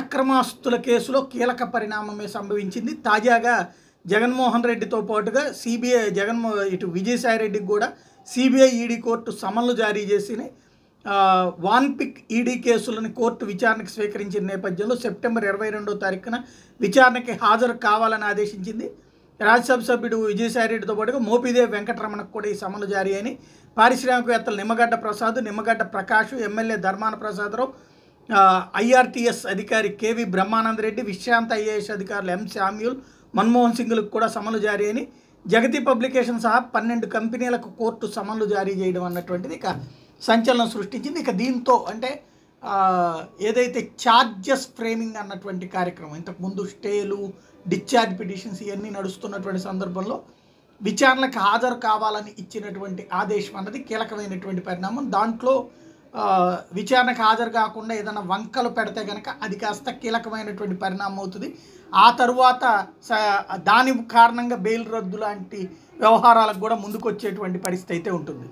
అక్రమాస్తుల కేసులో కీలక పరిణామమే సంభవించింది తాజాగా జగన్మోహన్ రెడ్డితో పాటుగా సిబిఐ జగన్మో ఇటు విజయసాయి రెడ్డికి కూడా సిబిఐ ఈడీ కోర్టు సమన్లు జారీ చేసినాయి వాన్పిక్ ఈడీ కేసులను కోర్టు విచారణకు స్వీకరించిన నేపథ్యంలో సెప్టెంబర్ ఇరవై రెండో తారీఖున విచారణకి హాజరు కావాలని ఆదేశించింది రాజ్యసభ సభ్యుడు విజయసాయి రెడ్డితో పాటుగా మోపిదేవ్ వెంకటరమణకు కూడా ఈ సమన్లు జారీ అయినాయి పారిశ్రామికవేత్తలు నిమ్మగడ్డ ప్రసాద్ నిమ్మగడ్డ ప్రకాష్ ఎమ్మెల్యే ధర్మాన ప్రసాదరావు ఐఆర్టీఎస్ అధికారి కేవి బ్రహ్మానంద రెడ్డి విశ్రాంత ఐఏఎస్ అధికారులు ఎం శామ్యూల్ మన్మోహన్ సింగ్లకు కూడా సమన్లు జారీ అని జగతి పబ్లికేషన్ సహా పన్నెండు కంపెనీలకు కోర్టు సమన్లు జారీ చేయడం అన్నటువంటిది ఇక సంచలనం సృష్టించింది ఇక దీంతో అంటే ఏదైతే ఛార్జెస్ ఫ్రేమింగ్ అన్నటువంటి కార్యక్రమం ఇంతకుముందు స్టేలు డిశ్చార్జ్ పిటిషన్స్ ఇవన్నీ నడుస్తున్నటువంటి సందర్భంలో విచారణకు హాజరు కావాలని ఇచ్చినటువంటి ఆదేశం అన్నది కీలకమైనటువంటి పరిణామం దాంట్లో విచారణకు హాజరు కాకుండా ఏదైనా వంకలు పెడితే కనుక అది కాస్త కీలకమైనటువంటి పరిణామం అవుతుంది ఆ తరువాత దాని కారణంగా బెయిల్ రద్దు లాంటి వ్యవహారాలకు కూడా ముందుకొచ్చేటువంటి పరిస్థితి అయితే ఉంటుంది